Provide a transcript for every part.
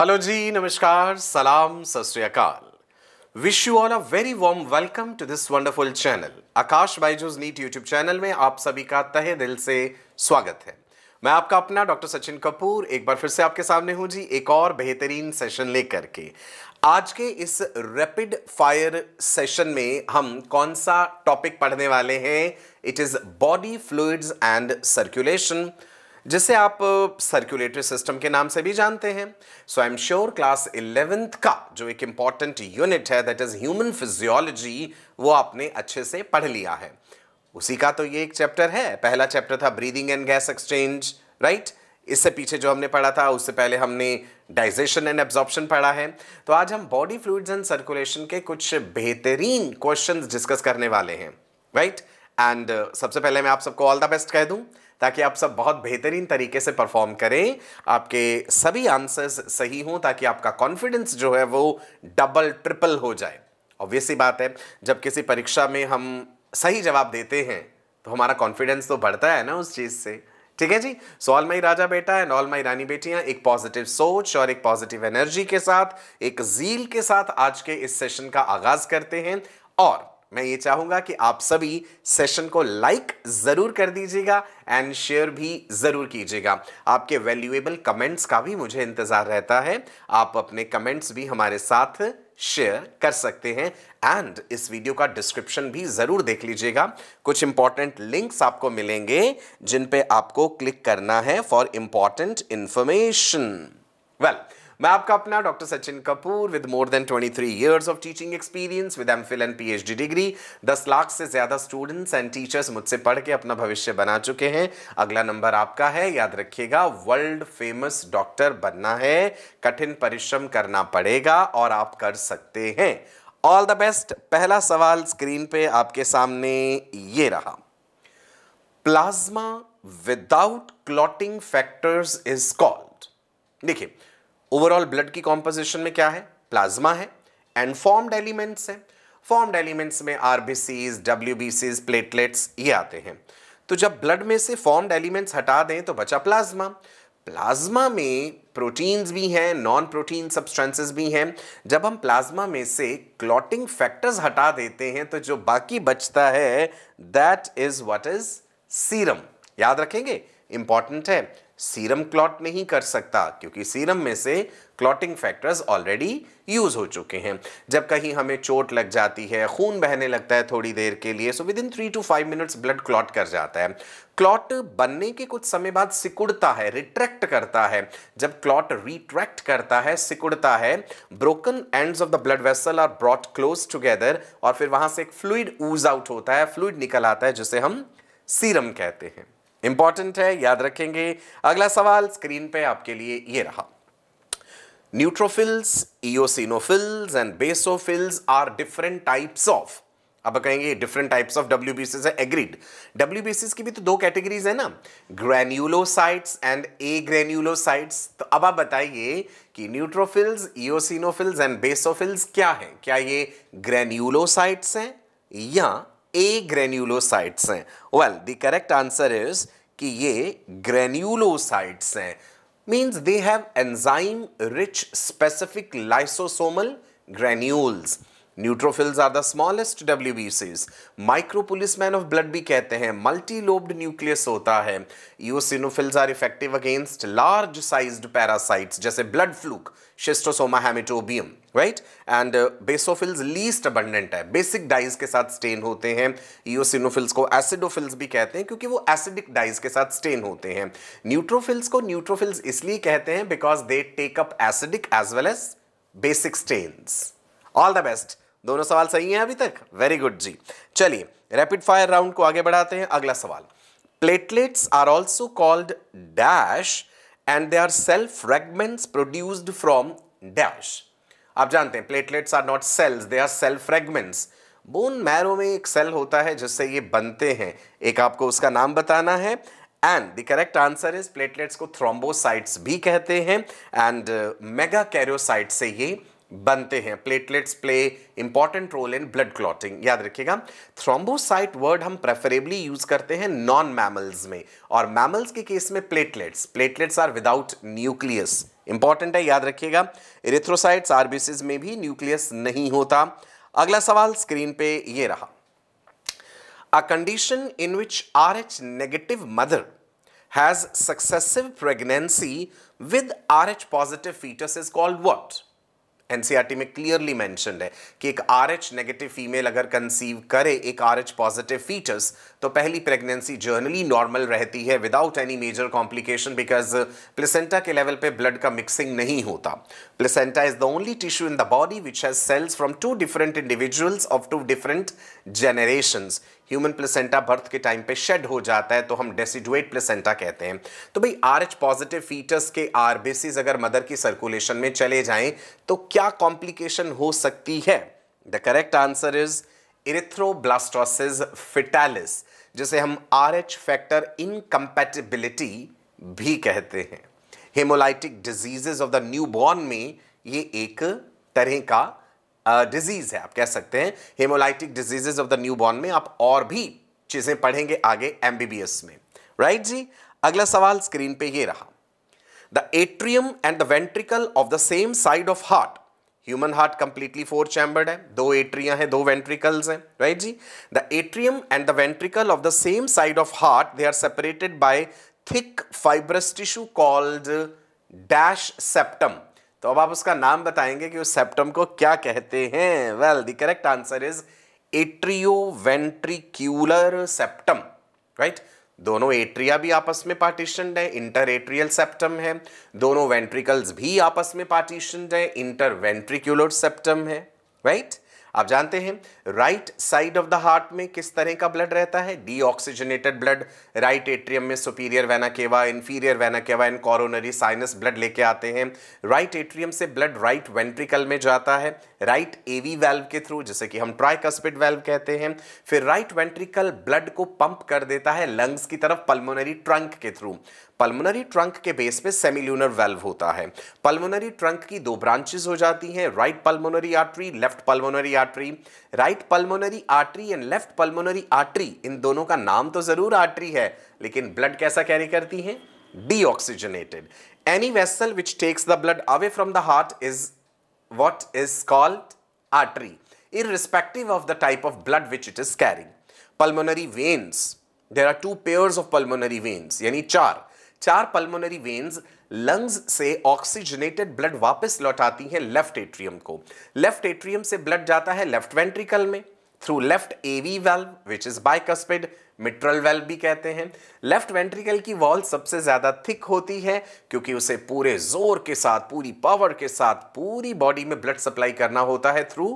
Hello जी नमस्कार सलाम सत wish you all a very warm welcome to this wonderful channel Akash Byju's NEET YouTube channel में आप सभी का तहे दिल से स्वागत है मैं आपका अपना डॉक्टर सचिन कपूर एक बार फिर से आपके सामने हूं जी एक और बेहतरीन सेशन लेकर के आज के इस रैपिड फायर सेशन में हम कौन सा टॉपिक पढ़ने वाले हैं it is body fluids and circulation जिसे आप सर्कुलेटरी सिस्टम के नाम से भी जानते हैं so I am sure class eleventh का जो एक इंपॉर्टेंट यूनिट है दैट इज ह्यूमन फिजियोलॉजी वो आपने अच्छे से पढ़ लिया है उसी का तो ये एक चैप्टर है पहला चैप्टर था breathing and gas exchange right इससे पीछे जो हमने पढ़ा था उससे पहले हमने डाइजेशन एंड एब्जॉर्प्शन पढ़ा है तो आज हम बॉडी फ्लूड्स एंड सर्कुलेशन के कुछ बेहतरीन क्वेश्चंस डिस्कस करने वाले हैं राइट right? एंड uh, सबसे पहले मैं आप सबको ऑल द बेस्ट कह दूं ताकि आप सब बहुत बेहतरीन तरीके से परफॉर्म करें आपके सभी आंसर्स सही हों ताकि आपका कॉन्फिडेंस जो है वो डबल ट्रिपल हो जाए ऑब्वियसली बात है जब किसी परीक्षा में हम सही जवाब देते हैं तो हमारा कॉन्फिडेंस तो बढ़ता है ना उस चीज़ से ठीक है जी सो ऑल माई राजा बेटा एंड ऑल माई रानी बेटियां एक पॉजिटिव सोच और एक पॉजिटिव एनर्जी के साथ एक जील के साथ आज के इस सेशन का आगाज करते हैं और मैं ये चाहूँगा कि आप सभी सेशन को लाइक ज़रूर कर दीजिएगा एंड शेयर भी ज़रूर कीजिएगा आपके वैल्यूएबल कमेंट्स का भी मुझे इंतज़ार रहता है आप अपने कमेंट्स भी हमारे साथ शेयर कर सकते हैं एंड इस वीडियो का डिस्क्रिप्शन भी ज़रूर देख लीजिएगा कुछ इंपॉर्टेंट लिंक्स आपको मिलेंगे जिन पे आपको क्लिक करना है फॉर इंपॉर्टेंट इन्फॉर्मेशन वेल मैं आपका अपना doctor Sachin Kapoor with more than 23 years of teaching experience with M Phil and H degree 10 lakh से ज़्यादा स्टूडेंट्स एंड टीचर्स मुझसे पढ़ के अपना भविष्य बना चुके हैं अगला नंबर आपका है याद रखिएगा वर्ल्ड फेमस डॉक्टर बनना है कठिन परिश्रम करना पड़ेगा और आप कर सकते हैं ऑल द बेस्ट पहला सवाल स्क्रीन पे आपके सामने ये रहा plasma without clotting factors is called देखिए ओवरऑल ब्लड की कॉम्पोजिशन में क्या है प्लाज्मा है एंड फॉर्म्ड एलिमेंट्स हैं फॉर्म्ड एलिमेंट्स में आरबीसीज सीज प्लेटलेट्स ये आते हैं तो जब ब्लड में से फॉर्म्ड एलिमेंट्स हटा दें तो बचा प्लाज्मा प्लाज्मा में प्रोटीन्स भी हैं नॉन प्रोटीन सब्सटेंसेस भी हैं जब हम प्लाज्मा में से क्लॉटिंग फैक्टर्स हटा देते हैं तो जो बाकी बचता है that is what is serum याद रखेंगे इंपॉर्टेंट है सीरम क्लॉट नहीं कर सकता क्योंकि सीरम में से क्लॉटिंग फैक्टर्स ऑलरेडी यूज हो चुके हैं जब कहीं हमें चोट लग जाती है खून बहने लगता है थोड़ी देर के लिए so within three to five minutes blood clot कर जाता है क्लॉट बनने के कुछ समय बाद सिकुड़ता है रिट्रैक्ट करता है जब क्लॉट रिट्रैक्ट करता है सिकुड़ता है broken ends of the blood vessel are brought close together और फिर वहां से एक फ्लूड ऊज आउट होता है फ्लूड निकल आता है जिसे हम सीरम कहते हैं इंपॉर्टेंट है याद रखेंगे अगला सवाल स्क्रीन पे आपके लिए ये रहा neutrophils eosinophils and basophils are different types of अब कहेंगे डिफरेंट टाइप्स ऑफ डब्ल्यू है एग्रीड डब्ल्यू की भी तो दो कैटेगरीज है ना ग्रेन्यूलोसाइट्स एंड ए ग्रेन्यूलोसाइट्स तो अब आप बताइए कि न्यूट्रोफिल्स इोसिनोफिल्स एंड बेसोफिल्स क्या है क्या ये ग्रेन्यूलोसाइट्स हैं या ए ग्रेन्यूलोसाइट्स हैं well the correct answer is कि ये ग्रेन्यूलोसाइट्स हैं means they have enzyme rich specific lysosomal granules neutrophils are the smallest W डब्ल्यूबीसीज माइक्रोपुलिसमैन ऑफ ब्लड भी कहते हैं मल्टी लोब्ड न्यूक्लियस होता है eosinophils are effective against large size parasites जैसे blood fluke schistosoma haematobium right and basophils least abundant है basic dyes के साथ स्टेन होते हैं ईओसिनोफिल्स को एसिडोफिल्स भी कहते हैं क्योंकि वो एसिडिक डाइज के साथ स्टेन होते हैं न्यूट्रोफिल्स को न्यूट्रोफिल्स इसलिए कहते हैं because they take up acidic as well as basic stains all the best दोनों सवाल सही हैं अभी तक वेरी गुड जी चलिए रैपिड फायर राउंड को आगे बढ़ाते हैं अगला सवाल platelets are also called dash and they are cell fragments produced from dash आप जानते हैं platelets are not cells they are cell fragments bone marrow में एक सेल होता है जिससे ये बनते हैं एक आपको उसका नाम बताना है and the correct answer is platelets को थ्रोम्बोसाइट्स भी कहते हैं एंड मेगा कैरियोसाइट से ये बनते हैं platelets play important role in blood clotting याद रखिएगा थ्रोम्बोसाइट वर्ड हम प्रेफरेबली यूज करते हैं नॉन मैमल्स में और मैमल्स के केस में platelets platelets are without nucleus important है याद रखिएगा इरेथ्रोसाइट्स आरबीसीज में भी न्यूक्लियस नहीं होता अगला सवाल स्क्रीन पे ये रहा a condition in which R H negative mother has successive pregnancy with R H positive foetus is called what NCERT में क्लियरली मैंशनड है कि एक आर एच नेगेटिव फीमेल अगर कंसीव करे एक आर एच पॉजिटिव फीचर्स तो पहली pregnancy generally normal रहती है without any major complication because placenta के लेवल पे ब्लड का मिक्सिंग नहीं होता placenta is the only tissue in the body which has cells from two different individuals of two different generation human placenta birth के time पे shed हो जाता है तो हम डेसिडुएट प्लेसेंटा कहते हैं तो भाई आर एच पॉजिटिव फीटर्स के आरबीसीज अगर मदर की सर्कुलेशन में चले जाएं तो क्या कॉम्प्लिकेशन हो सकती है the correct answer is erythroblastosis foetalis जिसे हम आर एच फैक्टर इनकम्पैटिबिलिटी भी कहते हैं haemolytic diseases of the new born में ये एक तरह का डिजीज़ uh, है आप कह सकते हैं haemolytic diseases of the new born में आप और भी चीज़ें पढ़ेंगे आगे एम में राइट जी अगला सवाल स्क्रीन पे ये रहा the atrium and the ventricle of the same side of heart human heart completely four chambered है दो एट्रिया हैं दो वेंट्रिकल्स हैं राइट जी the atrium and the ventricle of the same side of heart they are separated by thick fibrous tissue called dash septum तो अब आप उसका नाम बताएंगे कि उस सेप्टम को क्या कहते हैं well the correct answer is atrio ventricular septum right दोनों एट्रिया भी आपस में पार्टीशन है इंटर एट्रियल सेप्टम है दोनों वेंट्रिकल्स भी आपस में पार्टीशन है इंटर वेंट्रिक्यूलर सेप्टम है राइट right? आप जानते हैं right side of the heart में किस तरह का ब्लड रहता है डीऑक्सीजनेटेड ब्लड राइट एट्रियम में सुपीरियर वैना केवा इन्फीरियर वैना केवा इन कॉरोनरी साइनस ब्लड लेके आते हैं राइट एट्रियम से ब्लड राइट वेंट्रिकल में जाता है राइट एवी वैल्व के थ्रू जैसे कि हम ट्राइकस्पिड वैल्व कहते हैं फिर राइट वेंट्रिकल ब्लड को पंप कर देता है लंग्स की तरफ पल्मोनरी ट्रंक के थ्रू पल्मोनरी ट्रंक के बेस पे सेमिल्यूनर वेल्व होता है पल्मोनरी ट्रंक की दो ब्रांचेस हो जाती हैं right pulmonary artery left pulmonary artery right pulmonary artery and left pulmonary artery इन दोनों का नाम तो ज़रूर आर्टरी है लेकिन ब्लड कैसा कैरी करती हैं deoxygenated. Any vessel which takes the blood away from the heart is what is called artery, irrespective of the type of blood which it is carrying. Pulmonary veins. There are two pairs of pulmonary veins, yani char. चार pulmonary veins lungs से oxygenated blood वापस लौटाती हैं left atrium को left atrium से blood जाता है left ventricle में through left AV valve which is bicuspid mitral valve भी कहते हैं लेफ्ट वेंट्रिकल की वॉल सबसे ज़्यादा थिक होती है क्योंकि उसे पूरे जोर के साथ पूरी पावर के साथ पूरी बॉडी में ब्लड सप्लाई करना होता है थ्रू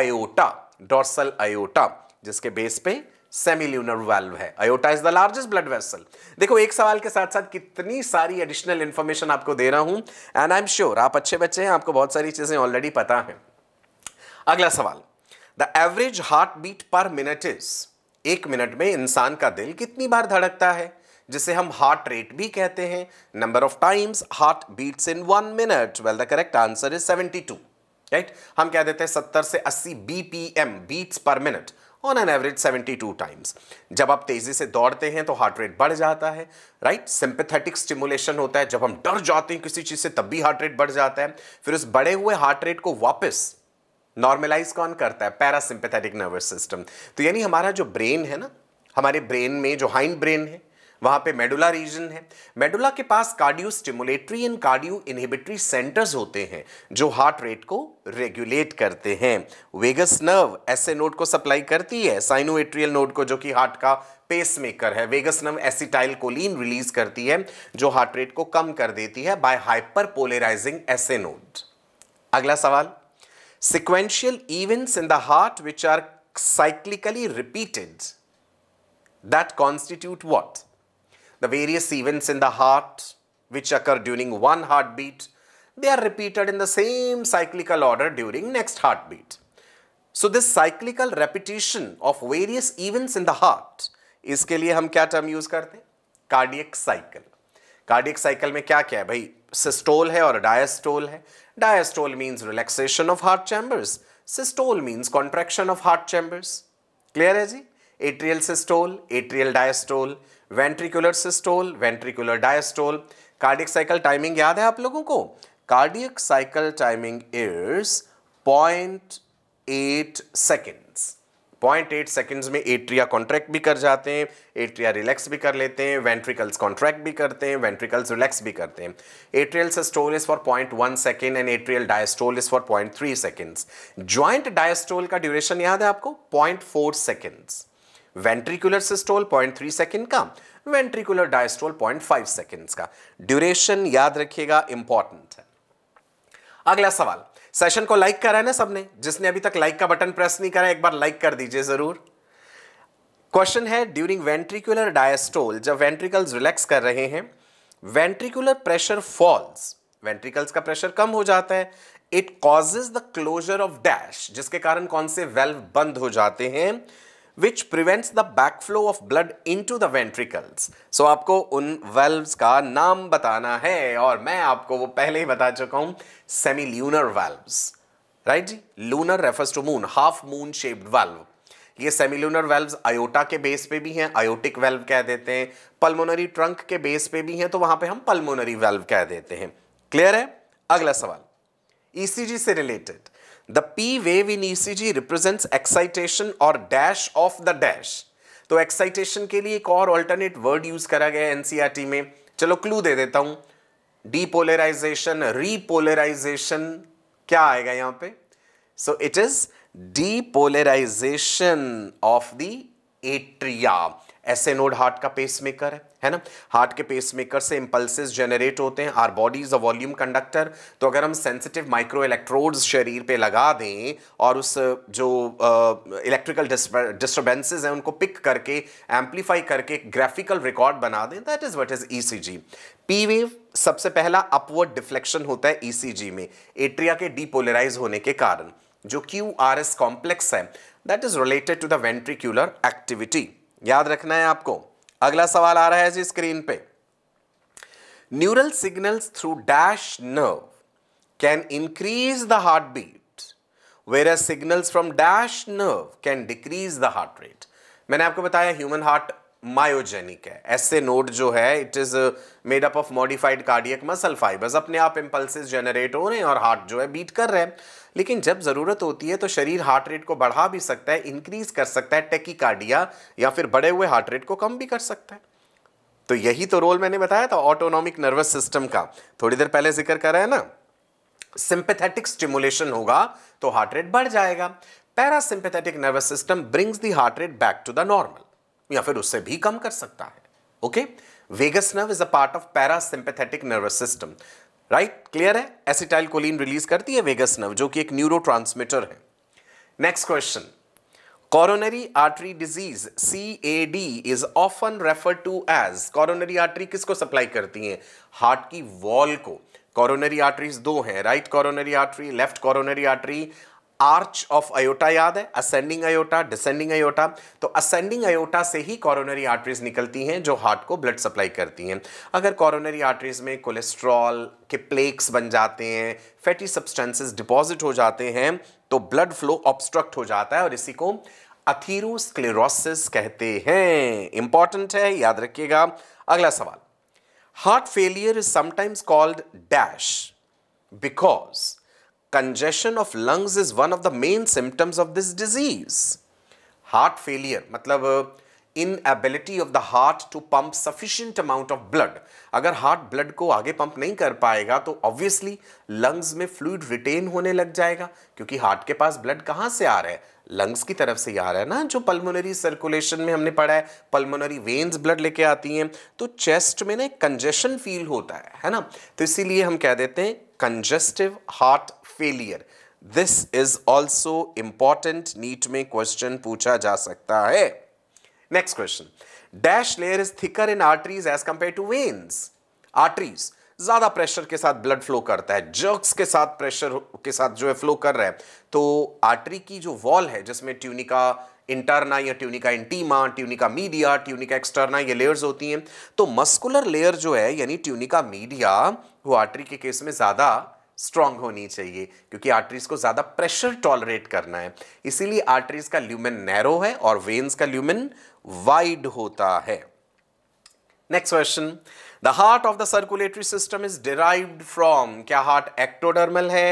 आयोटा डॉर्सल आयोटा जिसके बेस पे सेमील्यूनर वेल्व है aorta is the largest blood vessel देखो एक सवाल के साथ साथ कितनी सारी एडिशनल इंफॉर्मेशन आपको दे रहा हूं एंड आई एम श्योर आप अच्छे बच्चे हैं आपको बहुत सारी चीजें ऑलरेडी पता है अगला सवाल the average heart beat per minute is एक मिनट में इंसान का दिल कितनी बार धड़कता है जिसे हम हार्ट रेट भी कहते हैं number of times heart beats in one minute well the correct answer is seventy two right हम कह देते हैं सत्तर से अस्सी BPM beats per minute on an average 72 times जब आप तेज़ी से दौड़ते हैं तो हार्ट रेट बढ़ जाता है राइट सिंपथेटिक स्टिमुलेशन होता है जब हम डर जाते हैं किसी चीज़ से तब भी हार्ट रेट बढ़ जाता है फिर उस बढ़े हुए हार्ट रेट को वापस नॉर्मलाइज कौन करता है पैरासिंपेथेटिक नर्वस सिस्टम तो यानी हमारा जो ब्रेन है ना हमारे ब्रेन में जो हाइंड ब्रेन है वहां पे मेडुला रीजन है मेडुला के पास cardio stimulatory and cardio inhibitory centres होते हैं जो हार्ट रेट को रेगुलेट करते हैं वेगस नर्व ऐसे नोड को सप्लाई करती है साइनोएट्रियल नोड को जो कि हार्ट का पेस मेकर है vagus nerve acetylcholine release करती है जो हार्ट रेट को कम कर देती है by hyperpolarising SA node अगला सवाल sequential events in the heart which are cyclically repeated that constitute what the various events in the heart which occur during one heartbeat they are repeated in the same cyclical order during next heartbeat so this cyclical repetition of various events in the heart iske liye hum kya term use karte cardiac cycle cardiac cycle mein kya kya hai bhai systole hai aur diastole hai diastole means relaxation of heart chambers systole means contraction of heart chambers clear hai ji atrial systole atrial diastole ventricular systole ventricular diastole cardiac cycle timing याद है आप लोगों को cardiac cycle timing is point eight seconds point eight seconds में atria contract भी कर जाते हैं एट्रिया रिलैक्स भी कर लेते हैं वेंट्रिकल्स कॉन्ट्रैक्ट भी करते हैं वेंट्रिकल्स रिलैक्स भी करते हैं atrial systole is for point one second and atrial diastole is for point three seconds joint diastole का ड्यूरेशन याद है आपको point four seconds ventricular systole 0.3 second का वेंट्रिकुलर डायस्टोल 0.5 सेकेंड का ड्यूरेशन याद रखिएगा इंपॉर्टेंट है अगला सवाल सेशन को लाइक करा है ना सबने जिसने अभी तक लाइक का बटन प्रेस नहीं करा एक बार लाइक कर दीजिए जरूर क्वेश्चन है ड्यूरिंग वेंट्रिकुलर डायस्टोल जब वेंट्रिकल्स रिलैक्स कर रहे हैं वेंट्रिकुलर प्रेशर फॉल्स वेंट्रिकल्स का प्रेशर कम हो जाता है it causes the closure of dash जिसके कारण कौन से वेल्व बंद हो जाते हैं which prevents the backflow of blood into the ventricles so आपको उन वेल्व्स का नाम बताना है और मैं आपको वो पहले ही बता चुका हूं ल्यूनर वेल्व्स राइट जी lunar refers to moon half moon shaped valve ये सेमिलूनर वेल्व्स आयोटा के बेस पे भी हैं आयोटिक वेल्व कह देते हैं पल्मोनरी ट्रंक के बेस पे भी हैं तो वहां पे हम पल्मोनरी वेल्व कह देते हैं क्लियर है अगला सवाल ईसीजी e से related The P wave in ECG represents excitation or dash of the dash. तो एक्साइटेशन के लिए एक और ऑल्टरनेट वर्ड यूज करा गया है एनसीईआरटी e में चलो क्लू दे देता हूं डीपोलराइजेशन रीपोलराइजेशन क्या आएगा यहां पे so it is depolarization of the atria S A node heart का पेस मेकर है है ना हार्ट के पेस मेकर से इम्पल्सिस जनरेट होते हैं our body is a volume conductor तो अगर हम सेंसिटिव माइक्रो इलेक्ट्रोड्स शरीर पे लगा दें और उस जो इलेक्ट्रिकल डिस्टर्बेंसेज हैं उनको पिक करके एम्पलीफाई करके ग्राफिकल रिकॉर्ड बना दें that is what is E C G P wave सबसे पहला अपवर्ड डिफ्लेक्शन होता है ई सी जी में एट्रिया के डीपोलराइज होने के कारण जो क्यू आर एस कॉम्प्लेक्स है that is related to the ventricular activity याद रखना है आपको अगला सवाल आ रहा है जी स्क्रीन पे neural signals through dash nerve can increase the heart beat where signals from dash nerve can decrease the heart rate मैंने आपको बताया ह्यूमन हार्ट मायोजेनिक है ऐसे नोड जो है it is made up of modified cardiac muscle fibres अपने आप impulses generate हो रहे हैं और हार्ट जो है बीट कर रहे हैं लेकिन जब ज़रूरत होती है तो शरीर हार्ट रेट को बढ़ा भी सकता है इंक्रीज कर सकता है टेकिकार्डिया या फिर बढ़े हुए हार्ट रेट को कम भी कर सकता है तो यही तो रोल मैंने बताया था ऑटोनॉमिक नर्वस सिस्टम का थोड़ी देर पहले जिक्र कर रहे हैं ना सिंपथेटिक स्टिमुलेशन होगा तो हार्ट रेट बढ़ जाएगा parasympathetic nervous system brings the heart rate back to the normal या फिर उससे भी कम कर सकता है okay vagus nerve is a part of parasympathetic nervous system right clear है एसिटाइल कोलिन रिलीज करती है वेगस नर्व जो कि एक न्यूरो है next question coronary artery disease C A D is often refer to as coronary artery किसको सप्लाई करती है हार्ट की वॉल को कॉरोनरी आर्टरीज दो हैं right coronary artery left coronary artery arch of aorta याद है असेंडिंग अयोटा डिसेंडिंग अयोटा तो असेंडिंग अयोटा से ही कॉरोनरी आर्टरीज निकलती हैं जो हार्ट को ब्लड सप्लाई करती हैं अगर कॉरोनरी आर्टरीज में कोलेस्ट्रॉल के प्लेक्स बन जाते हैं फैटी सब्सटेंसेस डिपॉजिट हो जाते हैं तो ब्लड फ्लो ऑब्स्ट्रक्ट हो जाता है और इसी को अथीरोस्क्लेरोसिस कहते हैं इंपॉर्टेंट है याद रखिएगा अगला सवाल heart failure is sometimes called dash because congestion of lungs is one of the main symptoms of this disease heart failure मतलब inability of the heart to pump sufficient amount of blood अगर heart blood को आगे pump नहीं कर पाएगा तो obviously lungs में fluid retain होने लग जाएगा क्योंकि हार्ट के पास ब्लड कहाँ से आ रहा है लंग्स की तरफ से ही आ रहा है ना जो पल्मोनरी सर्कुलेशन में हमने पढ़ा है पल्मोनरी वेन्स ब्लड लेके आती हैं तो चेस्ट में ना कंजेशन फील होता है है ना तो इसीलिए हम कह देते हैं congestive heart failure this is also important neat में question पूछा जा सकता है next question dash layer is thicker in arteries as compared to veins arteries ज़्यादा प्रेशर के साथ ब्लड फ्लो करता है जर्क्स के साथ प्रेशर के साथ जो है फ्लो कर रहा है तो आर्टरी की जो वॉल है जिसमें ट्यूनिका इंटरना या tunica intima tunica media tunica externa ये लेयर्स होती हैं तो मस्कुलर लेयर जो है यानी ट्यूनिका मीडिया वो आर्टरी के केस में ज़्यादा स्ट्रांग होनी चाहिए क्योंकि आर्टरीज को ज़्यादा प्रेशर टॉलरेट करना है इसीलिए आर्टरीज का ल्यूमेन नैरो है और वेन्स का ल्यूमेन वाइड होता है next question the heart of the circulatory system is derived from क्या हार्ट एक्टोडर्मल है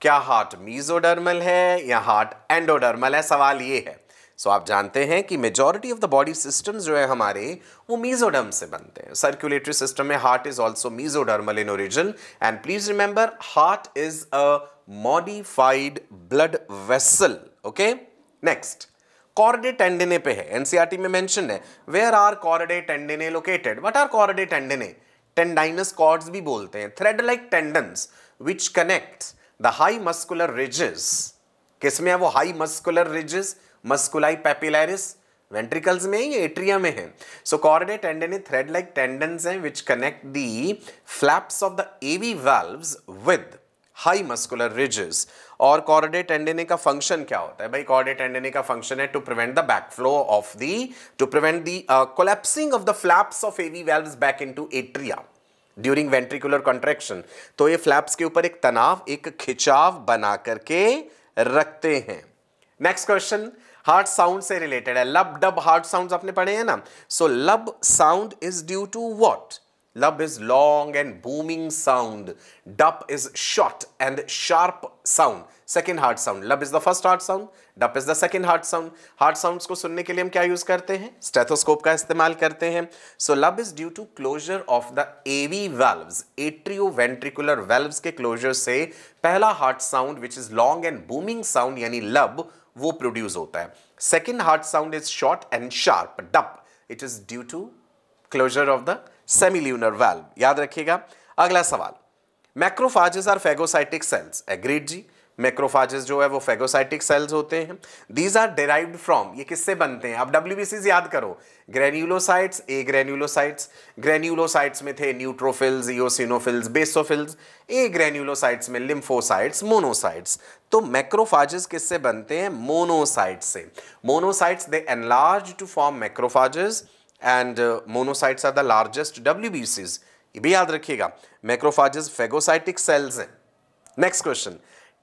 क्या हार्ट मीजोडर्मल है या हार्ट एंडोडर्मल है सवाल ये है सो so, आप जानते हैं कि majority of the body system जो है हमारे वो मीजोडर्म से बनते हैं सर्कुलेटरी सिस्टम में heart is also mesodermal in origin and please remember heart is a modified blood vessel okay next chordae tendineae पे है एनसीआरटी e में मेंशन है where are chordae tendineae located what are chordae tendineae tendinous cords भी बोलते हैं thread like tendons which connect the high muscular ridges किसमें है वो high muscular ridges musculi papillares ventricles में ये एट्रिया में है सो कॉर्डिनेट टेंडन थ्रेड लाइक टेंडन्स हैं which connect the flaps of the AV valves with high muscular ridges और कॉर्डेट एंडेने का फंक्शन क्या होता है भाई कॉर्डेट एंडेने का फंक्शन है to prevent the back flow of the to prevent the collapsing of the flaps of AV valves back into atria during ventricular contraction तो ये फ्लैप्स के ऊपर एक तनाव एक खिंचाव बना करके रखते हैं नेक्स्ट क्वेश्चन हार्ट साउंड से रिलेटेड है लब डब हार्ट साउंड आपने पढ़े हैं ना so lub sound is due to what lub is long and booming sound dup is short and sharp sound second heart sound lub is the first heart sound dup is the second heart sound heart sound को सुनने के लिए हम क्या use करते हैं stethoscope का इस्तेमाल करते हैं so lub is due to closure of the AV valve atrioventricular valve के क्लोजर से पहला heart sound which is long and booming sound यानी लब वो प्रोड्यूस होता है second heart sound is short and sharp dup it is due to closure of the semilunar valve याद रखिएगा अगला सवाल macrophages are phagocytic cells agreed जी macrophages जो है वो फेगोसाइटिक सेल्स होते हैं दीज आर डिराइव फ्रॉम ये किससे बनते हैं आप डब्ल्यू याद करो ग्रेन्यूलोसाइट्स ए ग्रेन्यूलोसाइट्स ग्रेन्यूलोसाइट्स में थे neutrophils eosinophils basophils agranulocytes में लिम्फोसाइट्स मोनोसाइट्स तो मैक्रोफाजेस किससे बनते हैं मोनोसाइट्स से monocytes they enlarge to form macrophages and monocytes are the largest W ये भी याद रखिएगा मैक्रोफाजेस फेगोसाइटिक सेल्स हैं next question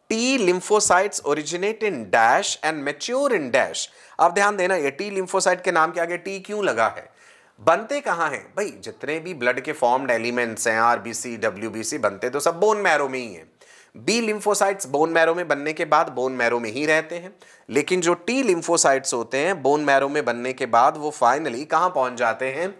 T lymphocytes originate in dash and mature in dash आप ध्यान देना ये टी लिम्फोसाइट के नाम के आगे टी क्यों लगा है बनते कहाँ हैं भाई जितने भी ब्लड के फॉर्म्ड एलिमेंट्स हैं R B C W B C बनते तो सब बोन मैरो में ही हैं बी लिम्फोसाइट्स बोन मैरो में बनने के बाद बोन मैरो में ही रहते हैं लेकिन जो टी लिम्फोसाइट्स होते हैं बोन मैरो में बनने के बाद वो फाइनली कहाँ पहुँच जाते हैं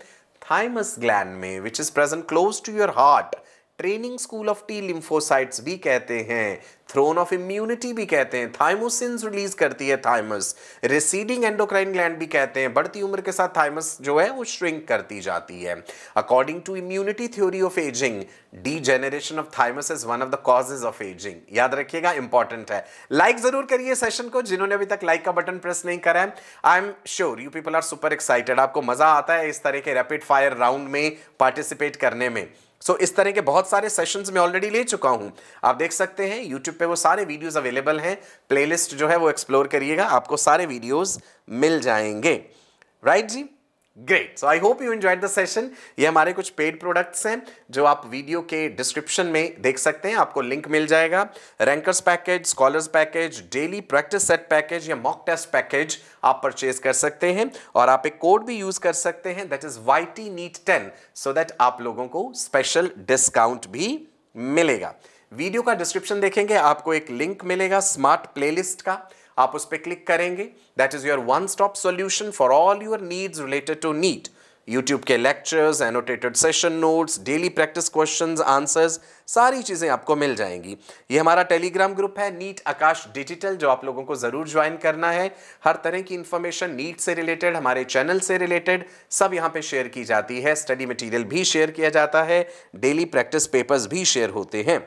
थाइमस ग्लैंड में which is present close to your heart training school of T lymphocytes भी कहते हैं थ्रोन ऑफ इम्यूनिटी भी कहते हैं थाइमोसिंस रिलीज करती है थाइमस रिसीडिंग एंडोक्राइन ग्लैंड भी कहते हैं बढ़ती उम्र के साथ थाइमस जो है वो श्रिंक करती जाती है according to immunity theory of ageing degeneration of thymus is one of the causes of ageing याद रखिएगा इंपॉर्टेंट है लाइक like जरूर करिए सेशन को जिन्होंने अभी तक लाइक like का बटन प्रेस नहीं करा है I am sure you people are super excited आपको मजा आता है इस तरह के रैपिड फायर राउंड में पार्टिसिपेट करने में सो so, इस तरह के बहुत सारे सेशंस में ऑलरेडी ले चुका हूं आप देख सकते हैं यूट्यूब पे वो सारे वीडियोस अवेलेबल हैं प्लेलिस्ट जो है वो एक्सप्लोर करिएगा आपको सारे वीडियोस मिल जाएंगे राइट right जी great so I hope you enjoy the session ये हमारे कुछ पेड प्रोडक्ट्स हैं जो आप वीडियो के डिस्क्रिप्शन में देख सकते हैं आपको लिंक मिल जाएगा rankers package scholars package daily practice set package या मॉक टेस्ट पैकेज आप परचेज कर सकते हैं और आप एक कोड भी यूज कर सकते हैं that is Y T NEET ten so that आप लोगों को स्पेशल डिस्काउंट भी मिलेगा वीडियो का डिस्क्रिप्शन देखेंगे आपको एक लिंक मिलेगा स्मार्ट प्लेलिस्ट का आप उस पर क्लिक करेंगे that is your one stop solution for all your needs related to NEET YouTube के lectures annotated session notes daily practice question answers सारी चीज़ें आपको मिल जाएंगी ये हमारा टेलीग्राम ग्रुप है नीट आकाश डिजिटल जो आप लोगों को ज़रूर ज्वाइन करना है हर तरह की इन्फॉर्मेशन नीट से रिलेटेड हमारे चैनल से रिलेटेड सब यहाँ पे शेयर की जाती है स्टडी मटेरियल भी शेयर किया जाता है डेली प्रैक्टिस पेपर्स भी शेयर होते हैं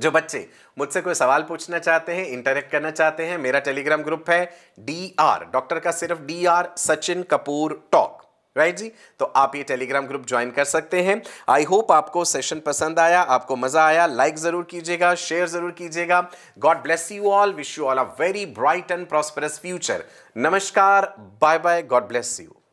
जो बच्चे मुझसे कोई सवाल पूछना चाहते हैं इंटरेक्ट करना चाहते हैं मेरा टेलीग्राम ग्रुप है डी आर डॉक्टर का सिर्फ D R Sachin Kapoor talk right जी तो आप ये टेलीग्राम ग्रुप ज्वाइन कर सकते हैं आई होप आपको सेशन पसंद आया आपको मजा आया लाइक जरूर कीजिएगा शेयर जरूर कीजिएगा God bless you all wish you all a very bright and prosperous future नमस्कार bye bye God bless you